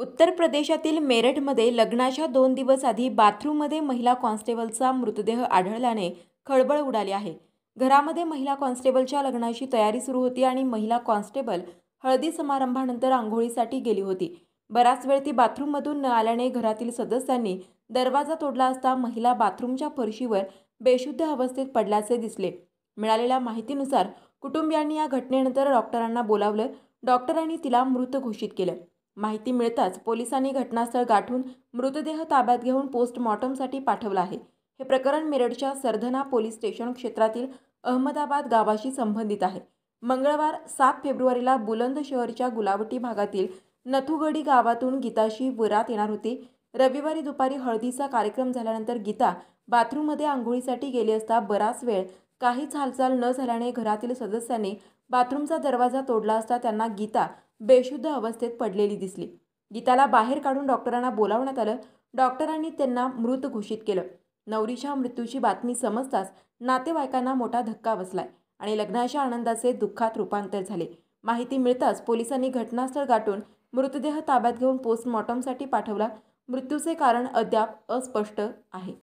उत्तर प्रदेशातील मेरठमध्ये लग्नाच्या दोन दिवस आधी बाथरूममध्ये महिला कॉन्स्टेबलचा मृतदेह आढळल्याने खळबळ उडाली आहे घरामध्ये महिला कॉन्स्टेबलच्या लग्नाची तयारी सुरू होती आणि महिला कॉन्स्टेबल हळदी समारंभानंतर आंघोळीसाठी गेली होती बराच वेळ ती बाथरूममधून न आल्याने घरातील सदस्यांनी दरवाजा तोडला असता महिला बाथरूमच्या फरशीवर बेशुद्ध अवस्थेत पडल्याचे दिसले मिळालेल्या माहितीनुसार कुटुंबियांनी या घटनेनंतर डॉक्टरांना बोलावलं डॉक्टरांनी तिला मृत घोषित केलं माहिती मिळताच पोलिसांनी घटनास्थळ गाठून मृतदेह ताब्यात घेऊन पोस्टमॉर्टमसाठी पाठवला आहे हे प्रकरण मिरडच्या सरधना पोलीस स्टेशन क्षेत्रातील अहमदाबाद गावाशी संबंधित आहे मंगळवार सात फेब्रुवारीला बुलंद शहरच्या गुलावटी भागातील नथुगडी गावातून गीताशी वरात येणार होती रविवारी दुपारी हळदीचा कार्यक्रम झाल्यानंतर गीता बाथरूममध्ये आंघोळीसाठी गेली असता बराच वेळ काहीच हालचाल न झाल्याने घरातील सदस्यांनी बाथरूमचा दरवाजा तोडला असता त्यांना गीता बेशुद्ध अवस्थेत पडलेली दिसली गीताला बाहेर काढून डॉक्टरांना बोलावण्यात आलं डॉक्टरांनी त्यांना मृत घोषित केलं नवरीच्या मृत्यूची बातमी समजताच नातेवाईकांना मोठा धक्का बसलाय आणि लग्नाच्या आनंदाचे दुःखात रूपांतर झाले माहिती मिळताच पोलिसांनी घटनास्थळ गाठून मृतदेह ताब्यात घेऊन पोस्टमॉर्टमसाठी पाठवला मृत्यूचे कारण अद्याप अस्पष्ट आहे